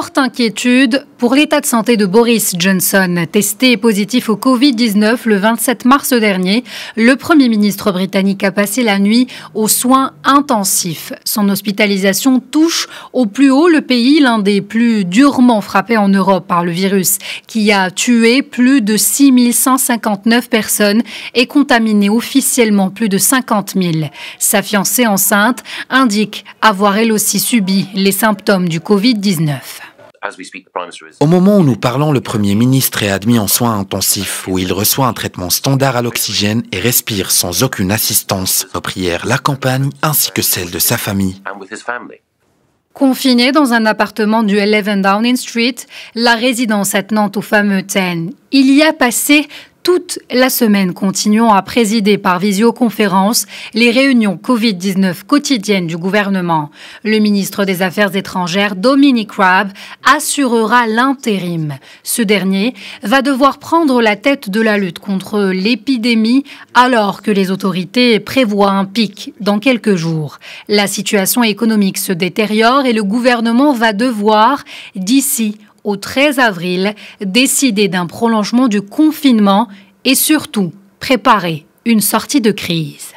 forte inquiétude pour l'état de santé de Boris Johnson. Testé positif au Covid-19 le 27 mars dernier, le Premier ministre britannique a passé la nuit aux soins intensifs. Son hospitalisation touche au plus haut le pays, l'un des plus durement frappés en Europe par le virus, qui a tué plus de 6159 personnes et contaminé officiellement plus de 50 000. Sa fiancée enceinte indique avoir elle aussi subi les symptômes du Covid-19. Au moment où nous parlons, le Premier ministre est admis en soins intensifs où il reçoit un traitement standard à l'oxygène et respire sans aucune assistance. Nos prières la campagne ainsi que celle de sa famille. Confiné dans un appartement du 11 Downing Street, la résidence attenante au fameux Ten, il y a passé toute la semaine, continuons à présider par visioconférence les réunions Covid-19 quotidiennes du gouvernement. Le ministre des Affaires étrangères, Dominique Raab, assurera l'intérim. Ce dernier va devoir prendre la tête de la lutte contre l'épidémie alors que les autorités prévoient un pic dans quelques jours. La situation économique se détériore et le gouvernement va devoir, d'ici au 13 avril décider d'un prolongement du confinement et surtout préparer une sortie de crise.